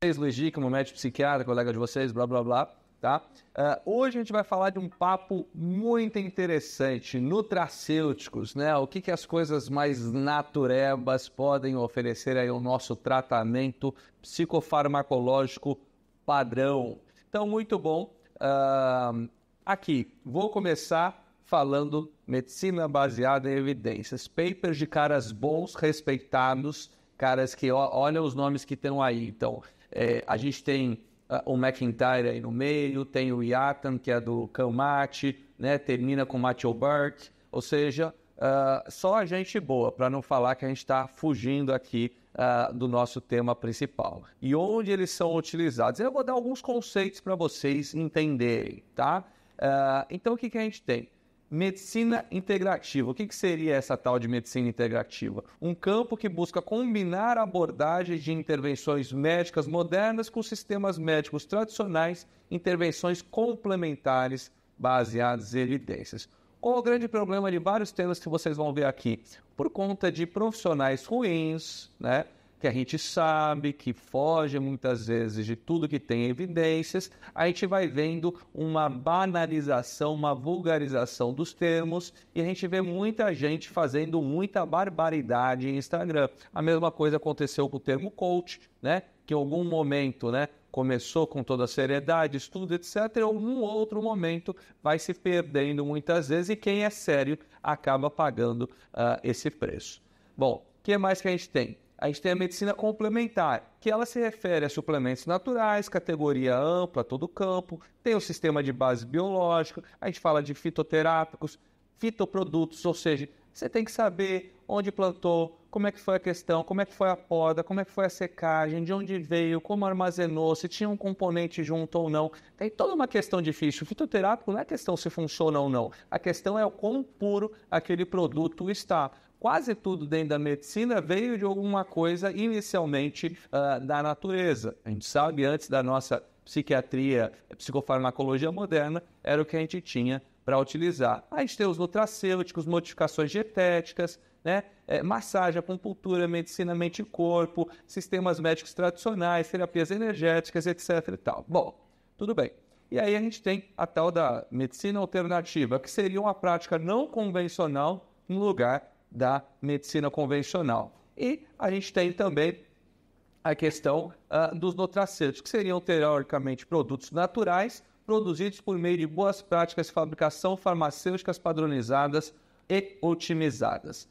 vocês, Luiz Dickman, médico psiquiatra, colega de vocês, blá blá blá. Tá? Uh, hoje a gente vai falar de um papo muito interessante, nutracêuticos, né? O que, que as coisas mais naturebas podem oferecer aí o nosso tratamento psicofarmacológico padrão. Então, muito bom. Uh, aqui, vou começar falando medicina baseada em evidências. Papers de caras bons, respeitados, caras que olham os nomes que estão aí. Então, é, a gente tem uh, o McIntyre aí no meio, tem o Yatan, que é do Calmate, né? termina com o Matthew Burke, ou seja, uh, só a gente boa, para não falar que a gente está fugindo aqui uh, do nosso tema principal. E onde eles são utilizados? Eu vou dar alguns conceitos para vocês entenderem, tá? então, o que, que a gente tem? Medicina integrativa. O que, que, seria essa tal de medicina integrativa? Um campo que busca combinar abordagens de intervenções médicas modernas com sistemas médicos tradicionais, intervenções complementares baseadas em evidências. Qual o grande problema de vários temas que vocês vão ver aqui? Por conta de profissionais ruins, né? que a gente sabe, que foge muitas vezes de tudo que tem evidências, a gente vai vendo uma banalização, uma vulgarização dos termos e a gente vê muita gente fazendo muita barbaridade em Instagram. A mesma coisa aconteceu com o termo coach, né? Que em algum momento, né? Começou com toda a seriedade, estudo, etc. Em algum outro momento vai se perdendo muitas vezes e quem é sério acaba pagando uh, esse preço. Bom, o que mais que a gente tem? A gente tem a medicina complementar, que ela se refere a suplementos naturais, categoria ampla, todo campo, tem o sistema de base biológica, a gente fala de fitoterápicos, fitoprodutos, ou seja, você tem que saber onde plantou, como é que foi a questão, como é que foi a poda, como é que foi a secagem, de onde veio, como armazenou, se tinha um componente junto ou não. Tem toda uma questão difícil. O fitoterápico não é questão se funciona ou não. A questão é o quão puro aquele produto está quase tudo dentro da medicina veio de alguma coisa inicialmente uh, da natureza. A gente sabe antes da nossa psiquiatria, psicofarmacologia moderna, era o que a gente tinha para utilizar. A gente tem os nutracêuticos, modificações dietéticas, né? É, massagem, acupuntura, medicina mente-corpo, sistemas médicos tradicionais, terapias energéticas, etc. E tal. Bom, tudo bem. E aí a gente tem a tal da medicina alternativa, que seria uma prática não convencional no lugar da medicina convencional. E a gente tem também a questão uh, dos nutracêuticos, que seriam teoricamente produtos naturais produzidos por meio de boas práticas de fabricação farmacêuticas padronizadas e otimizadas.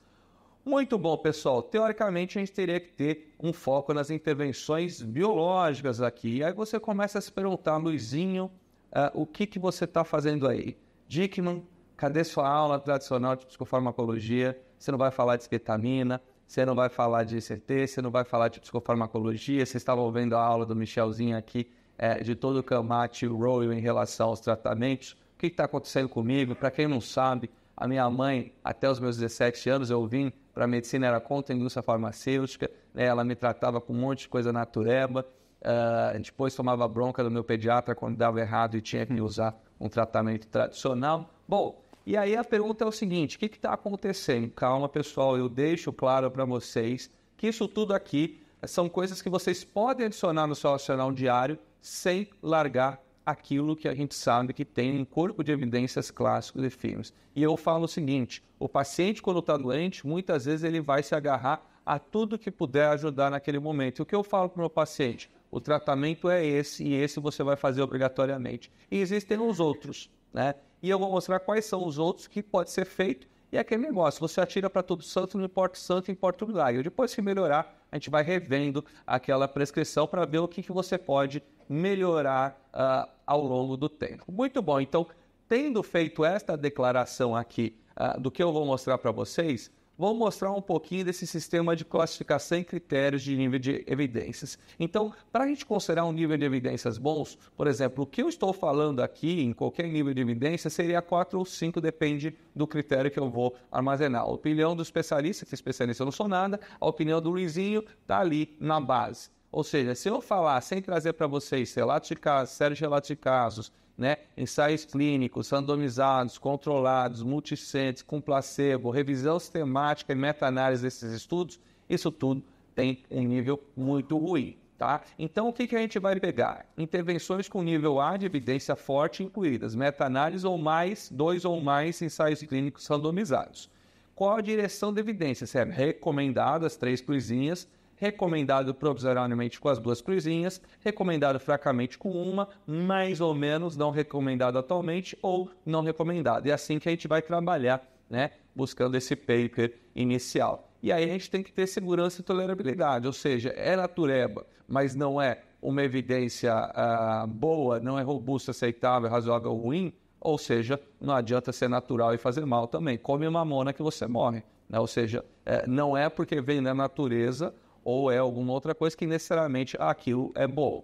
Muito bom, pessoal. Teoricamente, a gente teria que ter um foco nas intervenções biológicas aqui. E aí você começa a se perguntar, Luizinho, uh, o que, que você está fazendo aí? Dickman, cadê sua aula tradicional de psicofarmacologia? você não vai falar de esquetamina, você não vai falar de ICT, você não vai falar de psicofarmacologia. Vocês estavam ouvindo a aula do Michelzinho aqui é, de todo o Camate Roy, Royal em relação aos tratamentos. O que está acontecendo comigo? Para quem não sabe, a minha mãe, até os meus 17 anos, eu vim para a medicina, era contra a indústria farmacêutica, né? ela me tratava com um monte de coisa natureba, uh, depois tomava bronca do meu pediatra quando dava errado e tinha que usar um tratamento tradicional. Bom, e aí a pergunta é o seguinte: o que está acontecendo? Calma, pessoal, eu deixo claro para vocês que isso tudo aqui são coisas que vocês podem adicionar no seu arsenal diário sem largar aquilo que a gente sabe que tem em corpo de evidências clássicos e firmes. E eu falo o seguinte: o paciente, quando está doente, muitas vezes ele vai se agarrar a tudo que puder ajudar naquele momento. E o que eu falo para o meu paciente? O tratamento é esse e esse você vai fazer obrigatoriamente. E existem os outros, né? e eu vou mostrar quais são os outros que pode ser feito. E aquele negócio, você atira para todo santo, não importa santo, importa o milagre. Depois que melhorar, a gente vai revendo aquela prescrição para ver o que, que você pode melhorar uh, ao longo do tempo. Muito bom, então, tendo feito esta declaração aqui uh, do que eu vou mostrar para vocês, Vou mostrar um pouquinho desse sistema de classificação e critérios de nível de evidências. Então, para a gente considerar um nível de evidências bons, por exemplo, o que eu estou falando aqui em qualquer nível de evidência seria 4 ou 5, depende do critério que eu vou armazenar. A opinião do especialista, que é especialista eu não sou nada, a opinião do Luizinho está ali na base. Ou seja, se eu falar sem trazer para vocês relatos de casos, sérios de de casos, né? ensaios clínicos, randomizados, controlados, multicentes, com placebo, revisão sistemática e meta-análise desses estudos, isso tudo tem um nível muito ruim. Tá? Então, o que, que a gente vai pegar? Intervenções com nível A de evidência forte incluídas, meta-análise ou mais, dois ou mais ensaios clínicos randomizados. Qual a direção da evidência? Se é recomendadas, três coisinhas, recomendado provisoriamente com as duas cruzinhas, recomendado fracamente com uma, mais ou menos não recomendado atualmente ou não recomendado. E é assim que a gente vai trabalhar, né, buscando esse paper inicial. E aí a gente tem que ter segurança e tolerabilidade, ou seja, é natureba, mas não é uma evidência ah, boa, não é robusta, aceitável, razoável ou ruim, ou seja, não adianta ser natural e fazer mal também. Come mamona que você morre. Né? Ou seja, é, não é porque vem da natureza ou é alguma outra coisa que necessariamente aquilo é bom.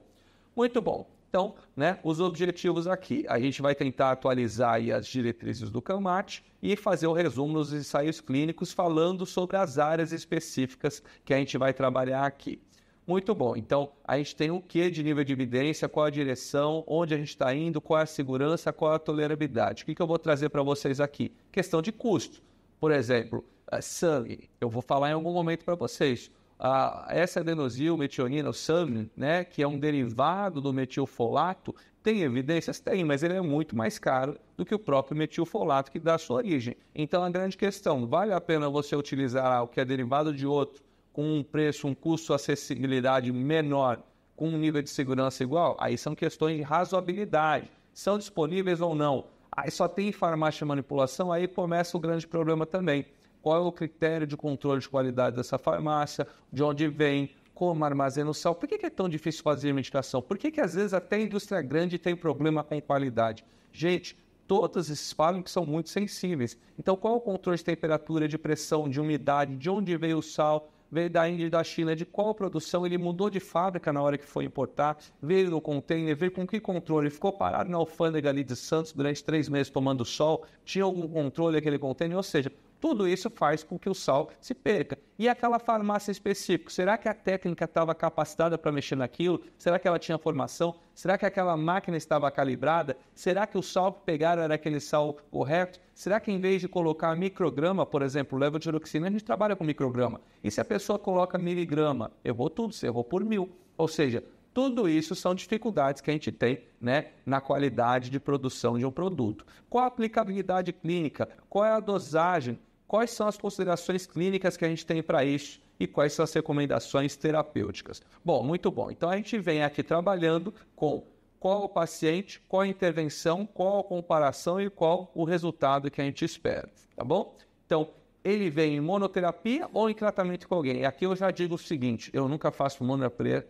Muito bom. Então, né, os objetivos aqui, a gente vai tentar atualizar as diretrizes do CAMAT e fazer o um resumo nos ensaios clínicos falando sobre as áreas específicas que a gente vai trabalhar aqui. Muito bom. Então, a gente tem o que de nível de evidência, qual a direção, onde a gente está indo, qual é a segurança, qual é a tolerabilidade. O que, que eu vou trazer para vocês aqui? Questão de custo. Por exemplo, eh, sangue. Eu vou falar em algum momento para vocês a S-adenosil metionina, o SAM, né, que é um derivado do metilfolato, tem evidências? Tem, mas ele é muito mais caro do que o próprio metilfolato que dá a sua origem. Então, a grande questão, vale a pena você utilizar algo que é derivado de outro com um preço, um custo, acessibilidade menor, com um nível de segurança igual? Aí são questões de razoabilidade. São disponíveis ou não? Aí só tem farmácia manipulação, aí começa o grande problema também qual é o critério de controle de qualidade dessa farmácia, de onde vem, como armazena o sal. Por que, é tão difícil fazer a medicação? Por que, que às vezes até a indústria grande tem problema com qualidade? Gente, todos esses fármacos são muito sensíveis. Então, qual é o controle de temperatura, de pressão, de umidade, de onde veio o sal? Veio da Índia e da China, de qual produção ele mudou de fábrica na hora que foi importar, veio no container, veio com que controle, ficou parado na alfândega ali de Santos durante três meses tomando sol, tinha algum controle aquele container, ou seja, tudo isso faz com que o sal se perca. E aquela farmácia específica, será que a técnica estava capacitada para mexer naquilo? Será que ela tinha formação? Será que aquela máquina estava calibrada? Será que o sal que pegaram era aquele sal correto? Será que em vez de colocar micrograma, por exemplo, level de uroxina, a gente trabalha com micrograma? E se a pessoa coloca miligrama? Errou tudo, você errou por mil. Ou seja, tudo isso são dificuldades que a gente tem né, na qualidade de produção de um produto. Qual a aplicabilidade clínica? Qual é a dosagem? quais são as considerações clínicas que a gente tem para isso e quais são as recomendações terapêuticas. Bom, muito bom. Então a gente vem aqui trabalhando com qual o paciente, qual a intervenção, qual a comparação e qual o resultado que a gente espera, tá bom? Então, ele vem em monoterapia ou em tratamento com alguém. E aqui eu já digo o seguinte: eu nunca faço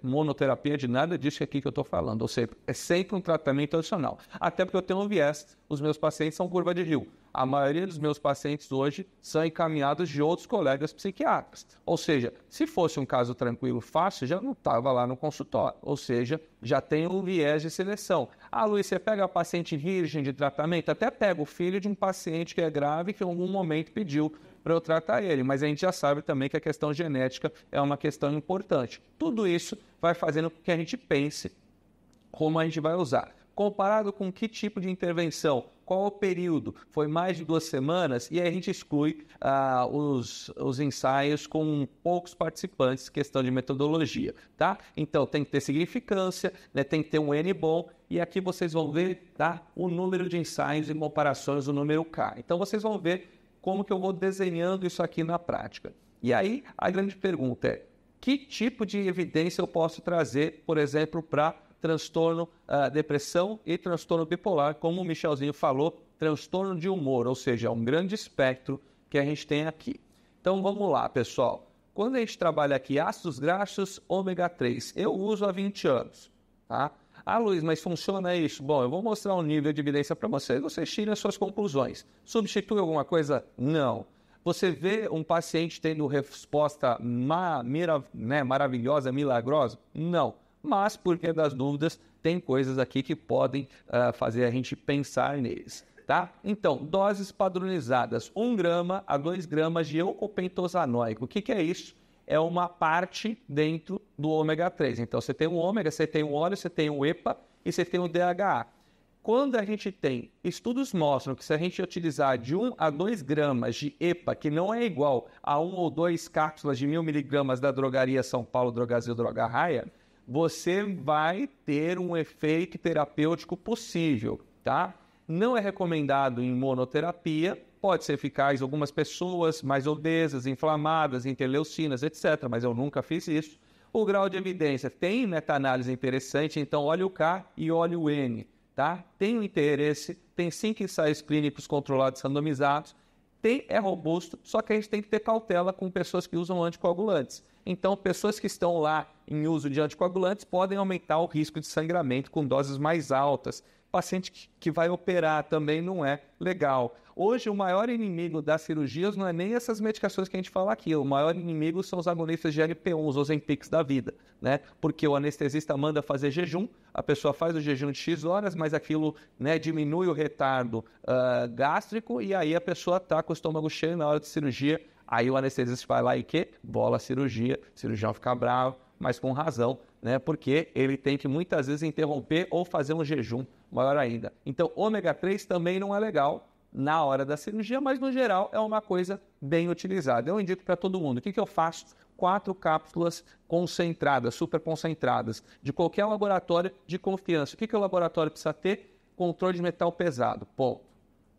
monoterapia de nada disso aqui que eu estou falando. Ou seja, é sempre um tratamento adicional. Até porque eu tenho um viés, os meus pacientes são curva de rio. A maioria dos meus pacientes hoje são encaminhados de outros colegas psiquiatras. Ou seja, se fosse um caso tranquilo, fácil, já não estava lá no consultório. Ou seja, já tem um viés de seleção. Ah, Luiz, você pega a paciente virgem de tratamento? Até pega o filho de um paciente que é grave que em algum momento pediu para eu tratar ele, mas a gente já sabe também que a questão genética é uma questão importante. Tudo isso vai fazendo com que a gente pense como a gente vai usar. Comparado com que tipo de intervenção? Qual o período? Foi mais de duas semanas? E aí a gente exclui ah, os, os ensaios com poucos participantes, questão de metodologia, tá? Então tem que ter significância, né? tem que ter um N bom e aqui vocês vão ver tá, o número de ensaios e comparações, o número K. Então vocês vão ver como que eu vou desenhando isso aqui na prática. E aí a grande pergunta é: que tipo de evidência eu posso trazer, por exemplo, para transtorno uh, depressão e transtorno bipolar, como o Michelzinho falou, transtorno de humor, ou seja, é um grande espectro que a gente tem aqui. Então vamos lá, pessoal. Quando a gente trabalha aqui ácidos graxos ômega 3, eu uso há 20 anos, tá? Ah, Luiz, mas funciona isso? Bom, eu vou mostrar um nível de evidência para vocês, vocês tiram as suas conclusões. Substitui alguma coisa? Não. Você vê um paciente tendo resposta ma mira, né, maravilhosa, milagrosa? Não. Mas, por que das dúvidas, tem coisas aqui que podem uh, fazer a gente pensar neles. Tá? Então, doses padronizadas: 1 grama a 2 gramas de eucopentosanoico. O que, que é isso? é uma parte dentro do ômega 3. Então você tem o ômega, você tem o óleo, você tem o EPA e você tem o DHA. Quando a gente tem estudos mostram que se a gente utilizar de 1 a 2 gramas de EPA, que não é igual a 1 ou 2 cápsulas de mil miligramas da drogaria São Paulo, Drogazil, Droga Raia, você vai ter um efeito terapêutico possível, tá? Não é recomendado em monoterapia, pode ser eficaz em algumas pessoas mais obesas, inflamadas, em teleucinas, etc. Mas eu nunca fiz isso. O grau de evidência tem meta-análise interessante, então olha o K e olha o N. Tá? Tem o interesse, tem cinco ensaios clínicos controlados randomizados, tem, é robusto, só que a gente tem que ter cautela com pessoas que usam anticoagulantes. Então, pessoas que estão lá em uso de anticoagulantes podem aumentar o risco de sangramento com doses mais altas, paciente que, vai operar também não é legal. Hoje, o maior inimigo das cirurgias não é nem essas medicações que a gente fala aqui. O maior inimigo são os agonistas de LP1, os Ozempics da vida, né? Porque o anestesista manda fazer jejum, a pessoa faz o jejum de X horas, mas aquilo né, diminui o retardo uh, gástrico e aí a pessoa está com o estômago cheio na hora de cirurgia. Aí o anestesista vai lá e que? Bola a cirurgia, o cirurgião fica bravo, mas com razão, né? Porque ele tem que muitas vezes interromper ou fazer um jejum maior ainda. Então, ômega 3 também não é legal na hora da cirurgia, mas no geral é uma coisa bem utilizada. Eu indico para todo mundo. O que, que eu faço? Quatro cápsulas concentradas, super concentradas, de qualquer laboratório de confiança. O que, que o laboratório precisa ter? Controle de metal pesado. Ponto.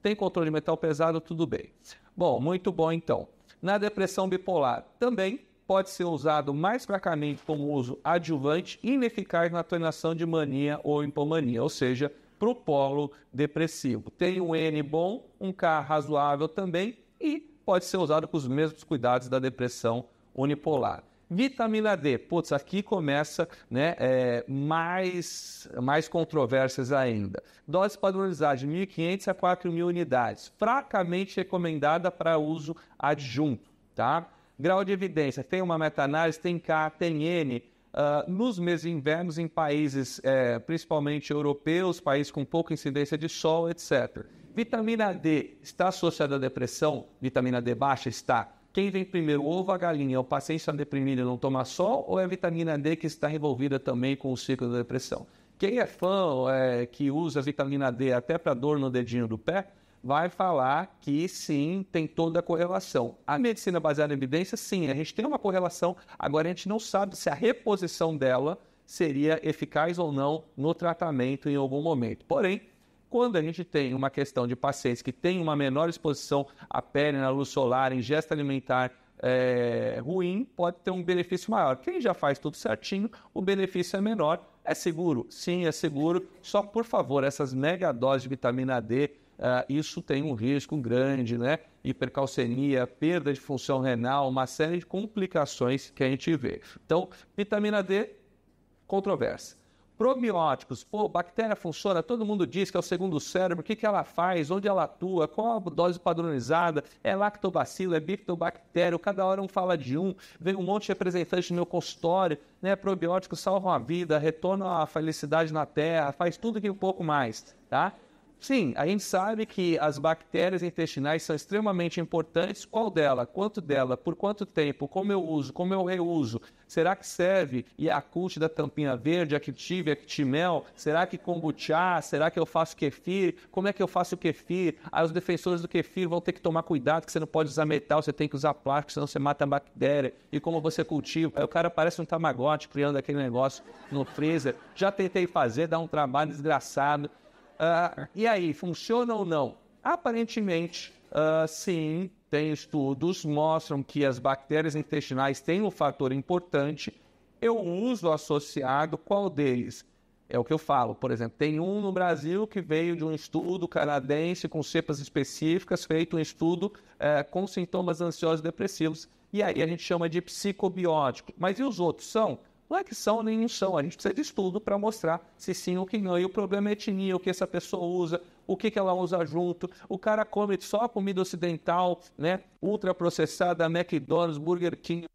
Tem controle de metal pesado, tudo bem. Bom, muito bom então. Na depressão bipolar também pode ser usado mais fracamente como uso adjuvante ineficaz na atenuação de mania ou hipomania, ou seja, para o polo depressivo. Tem um N bom, um K razoável também e pode ser usado com os mesmos cuidados da depressão unipolar. Vitamina D, putz, aqui começa né, é, mais, mais controvérsias ainda. Dose padronizada de 1.500 a 4.000 unidades, fracamente recomendada para uso adjunto, tá? Grau de evidência, tem uma meta-análise, tem K, tem N, Uh, nos meses de inverno, em países é, principalmente europeus, países com pouca incidência de sol, etc. Vitamina D está associada à depressão? Vitamina D baixa está. Quem vem primeiro, ovo ou a galinha? É o paciente está deprimido e não toma sol? Ou é a vitamina D que está envolvida também com o ciclo da depressão? Quem é fã é, que usa vitamina D até para dor no dedinho do pé, vai falar que sim, tem toda a correlação. A medicina baseada em evidência, sim, a gente tem uma correlação, agora a gente não sabe se a reposição dela seria eficaz ou não no tratamento em algum momento. Porém, quando a gente tem uma questão de pacientes que têm uma menor exposição à pele, na luz solar, ingesta alimentar é, ruim, pode ter um benefício maior. Quem já faz tudo certinho, o benefício é menor. É seguro? Sim, é seguro. Só por favor, essas mega doses de vitamina D, uh, isso tem um risco grande, né? Hipercalcemia, perda de função renal, uma série de complicações que a gente vê. Então, vitamina D, controvérsia. Probióticos, pô, bactéria funciona, todo mundo diz que é o segundo cérebro, o que, que ela faz, onde ela atua, qual a dose padronizada, é lactobacilo, é bictobactério, cada hora um fala de um, vem um monte de representantes no meu consultório, né? Probióticos salvam a vida, retornam a felicidade na terra, faz tudo que um pouco mais, tá? Sim, a gente sabe que as bactérias intestinais são extremamente importantes. Qual dela? Quanto dela? Por quanto tempo? Como eu uso? Como eu reuso? Será que serve E a cult da tampinha verde, Active, Actimel? Será que kombucha? Será que eu faço kefir? Como é que eu faço o kefir? Aí os defensores do kefir vão ter que tomar cuidado que você não pode usar metal, você tem que usar plástico, senão você mata a bactéria. E como você cultiva? Aí o cara parece um tamagote criando aquele negócio no freezer. Já tentei fazer, dá um trabalho desgraçado. Uh, e aí, funciona ou não? Aparentemente, uh, sim, tem estudos, mostram que as bactérias intestinais têm um fator importante. Eu uso associado qual deles? É o que eu falo, por exemplo, tem um no Brasil que veio de um estudo canadense com cepas específicas, feito um estudo eh, com sintomas ansiosos e depressivos. E aí a gente chama de psicobiótico. Mas e os outros? São não é que são nem não são, a gente precisa de estudo para mostrar se sim ou que não. E o problema é a etnia, o que essa pessoa usa, o que, que ela usa junto. O cara come só comida ocidental, né? Ultraprocessada, McDonald's, Burger King.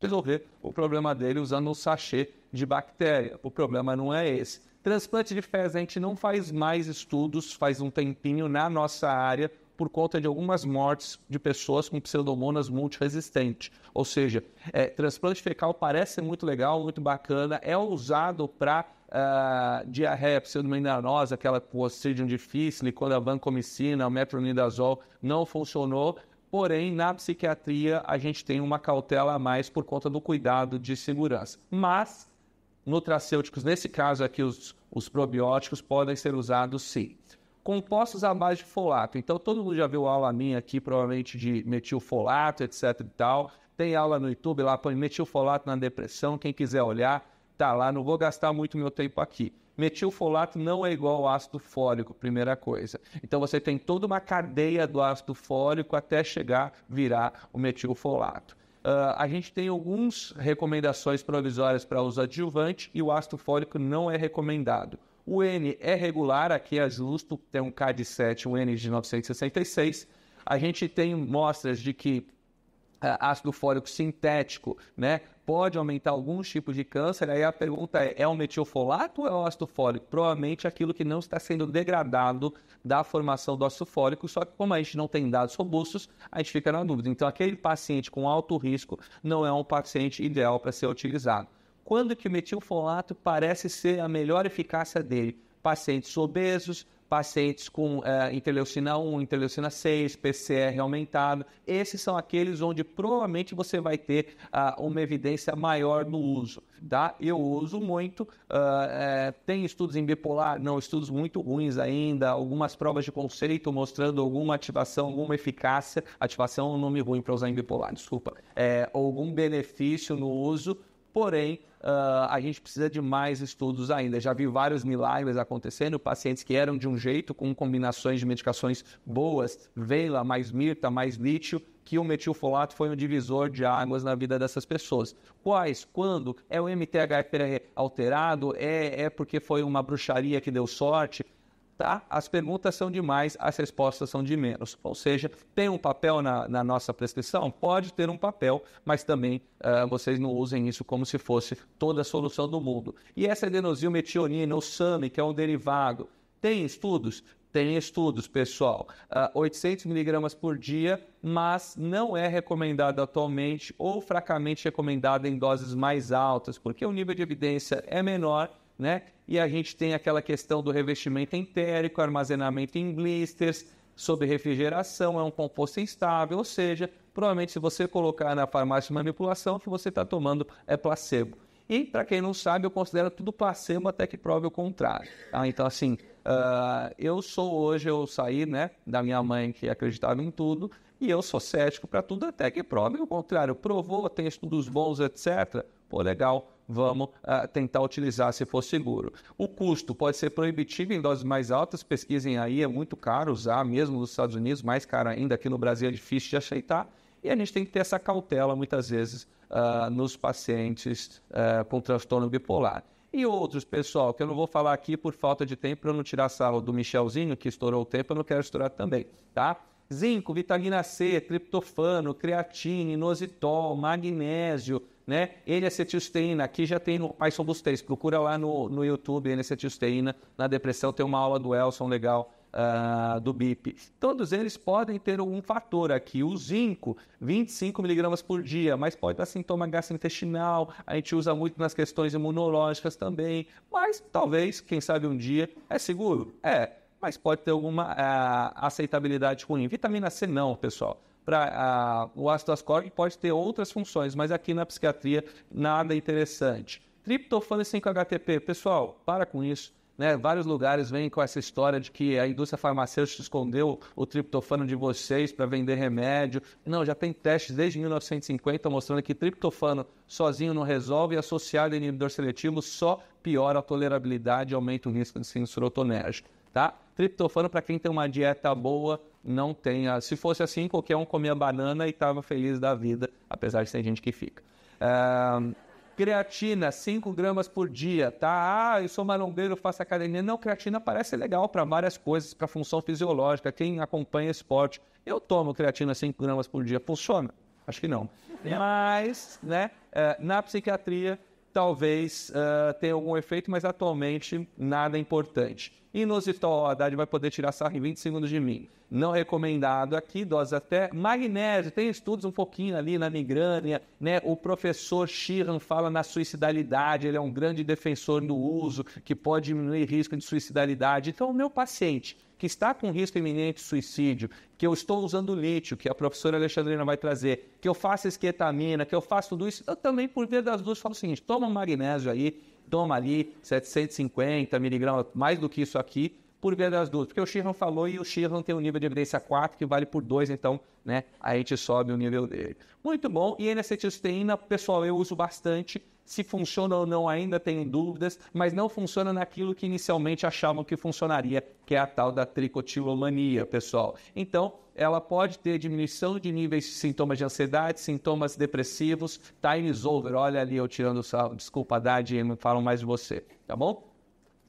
Resolver o problema dele usando um sachê de bactéria. O problema não é esse. Transplante de fezes, a gente não faz mais estudos, faz um tempinho na nossa área, por conta de algumas mortes de pessoas com pseudomonas multiresistente. Ou seja, é, transplante fecal parece muito legal, muito bacana, é usado para uh, ah, diarreia pseudomenanosa, aquela Clostridium difficile, quando a vancomicina, o metronidazol não funcionou, Porém, na psiquiatria, a gente tem uma cautela a mais por conta do cuidado de segurança. Mas, nutracêuticos, nesse caso aqui, os, os probióticos podem ser usados sim compostos à base de folato. Então, todo mundo já viu aula minha aqui, provavelmente, de metilfolato, etc e tal. Tem aula no YouTube lá, põe metilfolato na depressão, quem quiser olhar, tá lá, não vou gastar muito meu tempo aqui. Metilfolato não é igual ao ácido fólico, primeira coisa. Então você tem toda uma cadeia do ácido fólico até chegar, virar o metilfolato. Uh, ah, a gente tem algumas recomendações provisórias para uso adjuvante e o ácido fólico não é recomendado. O N é regular, aqui é justo, tem um K de 7, um N de 966. A gente tem mostras de que é, ácido fólico sintético, né, pode aumentar alguns tipos de câncer. Aí a pergunta é: é o metilfolato ou é o ácido fólico? Provavelmente aquilo que não está sendo degradado da formação do ácido fólico, só que como a gente não tem dados robustos, a gente fica na dúvida. Então, aquele paciente com alto risco não é um paciente ideal para ser utilizado quando que o metilfolato parece ser a melhor eficácia dele. Pacientes obesos, pacientes com uh, interleucina 1, interleucina 6, PCR aumentado. Esses são aqueles onde provavelmente você vai ter uh, uma evidência maior no uso. Tá? Eu uso muito, uh, é, tem estudos em bipolar, não, estudos muito ruins ainda, algumas provas de conceito mostrando alguma ativação, alguma eficácia, ativação é um nome ruim para usar em bipolar, desculpa, é, algum benefício no uso, porém uh, a gente precisa de mais estudos ainda. Já vi vários milagres acontecendo, pacientes que eram de um jeito, com combinações de medicações boas, vela, mais mirta, mais lítio, que o metilfolato foi um divisor de águas na vida dessas pessoas. Quais? Quando? É o MTHFR alterado? É, é porque foi uma bruxaria que deu sorte? tá? As perguntas são de mais, as respostas são de menos. Ou seja, tem um papel na, na nossa prescrição? Pode ter um papel, mas também uh, vocês não usem isso como se fosse toda a solução do mundo. E essa adenosilmetionina, o SAMI, que é um derivado, tem estudos? Tem estudos, pessoal. Uh, ah, 800 miligramas por dia, mas não é recomendado atualmente ou fracamente recomendado em doses mais altas, porque o nível de evidência é menor né? E a gente tem aquela questão do revestimento entérico, armazenamento em blisters, sob refrigeração, é um composto instável, ou seja, provavelmente se você colocar na farmácia de manipulação, o que você está tomando é placebo. E, para quem não sabe, eu considero tudo placebo até que prove o contrário. Ah, então, assim, uh, eu sou hoje, eu saí né, da minha mãe que acreditava em tudo, e eu sou cético para tudo até que prove o contrário. Provou, tem estudos bons, etc. Pô, legal, vamos uh, tentar utilizar se for seguro. O custo pode ser proibitivo em doses mais altas, pesquisem aí, é muito caro usar, mesmo nos Estados Unidos, mais caro ainda, aqui no Brasil é difícil de aceitar. E a gente tem que ter essa cautela, muitas vezes, uh, nos pacientes uh, com transtorno bipolar. E outros, pessoal, que eu não vou falar aqui por falta de tempo, para não tirar a sala do Michelzinho, que estourou o tempo, eu não quero estourar também, tá? Zinco, vitamina C, triptofano, creatina, inositol, magnésio, né? N-acetilcisteína, aqui já tem no mais dos três. Procura lá no, no YouTube N-acetilcisteína. Na depressão tem uma aula do Elson legal. Uh, do BIP. Todos eles podem ter um fator aqui, o zinco, 25 miligramas por dia, mas pode dar sintoma gastrointestinal, a gente usa muito nas questões imunológicas também, mas talvez, quem sabe um dia, é seguro? É, mas pode ter alguma uh, aceitabilidade ruim. Vitamina C não, pessoal para o ácido ascórbico pode ter outras funções, mas aqui na psiquiatria nada interessante. Triptofano e 5-HTP, pessoal, para com isso. Né? Vários lugares vêm com essa história de que a indústria farmacêutica escondeu o triptofano de vocês para vender remédio. Não, já tem testes desde 1950 mostrando que triptofano sozinho não resolve e associado a inibidor seletivo só piora a tolerabilidade e aumenta o risco de síndrome serotonérgica, tá? Triptofano, para quem tem uma dieta boa, não tem. Ah, se fosse assim, qualquer um comia banana e estava feliz da vida, apesar de ter gente que fica. Uh, creatina, 5 gramas por dia, tá? Ah, eu sou marombeiro, faço academia. Não, creatina parece legal para várias coisas, para função fisiológica. Quem acompanha esporte, eu tomo creatina 5 gramas por dia, funciona? Acho que não. Mas, né, eh, na psiquiatria, talvez uh, tenha algum efeito, mas atualmente nada importante. Inositol, a Haddad vai poder tirar sarro em 20 segundos de mim. Não recomendado aqui, dose até. Magnésio, tem estudos um pouquinho ali na migrânia, né? O professor Sheehan fala na suicidalidade, ele é um grande defensor do uso, que pode diminuir risco de suicidalidade. Então, o meu paciente que está com risco iminente de suicídio, que eu estou usando lítio, que a professora Alexandrina vai trazer, que eu faço esquetamina, que eu faço tudo isso, eu também, por via das duas, falo o seguinte: toma um magnésio aí, toma ali 750 miligramas, mais do que isso aqui, por via das duas. Porque o Sheehan falou e o Sheehan tem um nível de evidência 4 que vale por 2, então né, a gente sobe o nível dele. Muito bom. E N-acetilcisteína, pessoal, eu uso bastante. Se funciona ou não, ainda tenho dúvidas, mas não funciona naquilo que inicialmente achavam que funcionaria, que é a tal da tricotilomania, pessoal. Então, ela pode ter diminuição de níveis de sintomas de ansiedade, sintomas depressivos, time over. Olha ali eu tirando sarro, desculpa, Haddad, não falo mais de você, tá bom?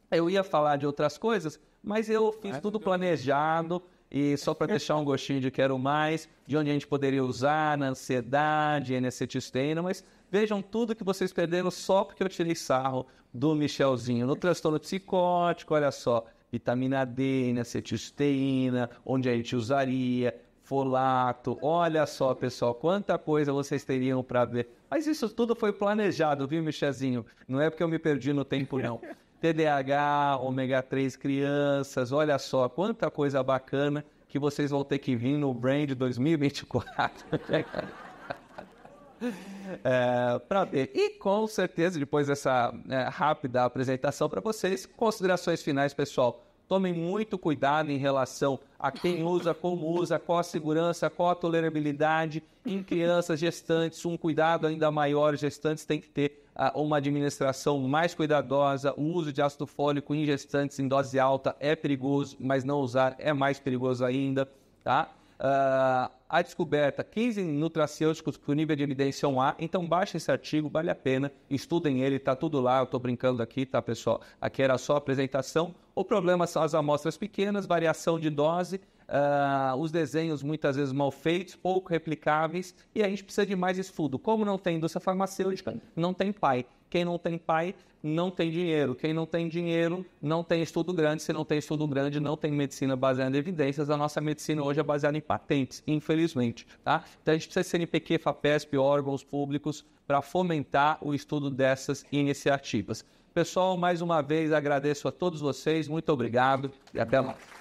Eu ia falar de outras coisas, mas eu fiz tudo planejado e só para deixar um gostinho de quero mais, de onde a gente poderia usar na ansiedade, n acetilcisteína, mas Vejam tudo que vocês perderam só porque eu tirei sarro do Michelzinho. No transtorno psicótico, olha só, vitamina D, acetilcisteína, onde a gente usaria, folato. Olha só, pessoal, quanta coisa vocês teriam para ver. Mas isso tudo foi planejado, viu, Michelzinho? Não é porque eu me perdi no tempo, não. TDAH, ômega 3 crianças, olha só, quanta coisa bacana que vocês vão ter que vir no Brand 2024. é, para ver. E com certeza, depois dessa é, rápida apresentação para vocês, considerações finais, pessoal. Tomem muito cuidado em relação a quem usa, como usa, qual a segurança, qual a tolerabilidade. Em crianças gestantes, um cuidado ainda maior. Gestantes tem que ter uh, uma administração mais cuidadosa. O uso de ácido fólico em gestantes em dose alta é perigoso, mas não usar é mais perigoso ainda. Tá? Uh, a descoberta 15 nutracêuticos com nível de evidência 1A. Então baixa esse artigo, vale a pena, estudem ele, está tudo lá, eu estou brincando aqui, tá pessoal? Aqui era só a apresentação. O problema são as amostras pequenas, variação de dose, uh, os desenhos muitas vezes mal feitos, pouco replicáveis, e a gente precisa de mais estudo. Como não tem indústria farmacêutica, não tem pai. Quem não tem pai, não tem dinheiro. Quem não tem dinheiro, não tem estudo grande. Se não tem estudo grande, não tem medicina baseada em evidências. A nossa medicina hoje é baseada em patentes, infelizmente. Tá? Então a gente precisa de CNPq, FAPESP, órgãos públicos para fomentar o estudo dessas iniciativas. Pessoal, mais uma vez agradeço a todos vocês, muito obrigado e até mais.